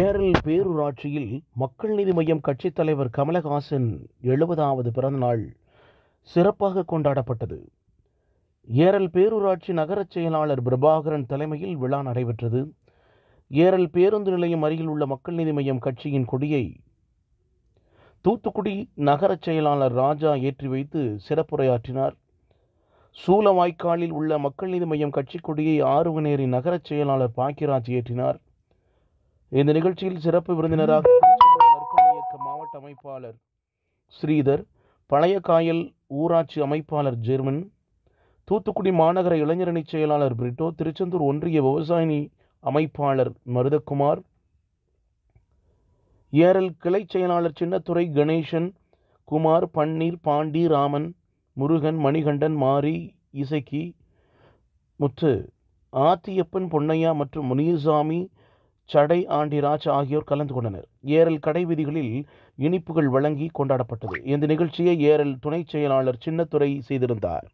ஏரல் பேரூராட்சியில் மக்கள் நீதி மையம் கட்சித் தலைவர் கமலஹாசன் எழுபதாவது பிறந்தநாள் சிறப்பாக கொண்டாடப்பட்டது ஏரல் பேரூராட்சி நகரச் செயலாளர் பிரபாகரன் தலைமையில் விழா நடைபெற்றது ஏரல் பேருந்து நிலையம் அருகில் உள்ள மக்கள் நீதி மையம் கட்சியின் கொடியை தூத்துக்குடி நகரச் செயலாளர் ராஜா ஏற்றி வைத்து சிறப்புரையாற்றினார் சூலவாய்க்காலில் உள்ள மக்கள் நீதி மையம் கட்சி கொடியை ஆறுவனேரி நகரச் செயலாளர் பாக்கியராஜ் ஏற்றினார் இந்த நிகழ்ச்சியில் சிறப்பு விருந்தினராக இயக்க மாவட்ட அமைப்பாளர் ஸ்ரீதர் பழைய காயல் ஊராட்சி அமைப்பாளர் ஜெர்மன் தூத்துக்குடி மாநகர இளைஞரணி செயலாளர் பிரிட்டோ திருச்செந்தூர் ஒன்றிய விவசாயி அமைப்பாளர் மருதகுமார் ஏரல் கிளை செயலாளர் சின்னத்துறை கணேசன் குமார் பன்னீர் பாண்டி ராமன் முருகன் மணிகண்டன் மாரி இசைக்கி முத்து ஆத்தியப்பன் பொன்னையா மற்றும் முனியசாமி சடை ஆண்டிராஜ் ஆகியோர் கலந்து கொண்டனர் ஏரல் கடை விதிகளில் இனிப்புகள் வழங்கி கொண்டாடப்பட்டது இந்த நிகழ்ச்சியை ஏரல் துணை செயலாளர் சின்னத்துறை செய்திருந்தார்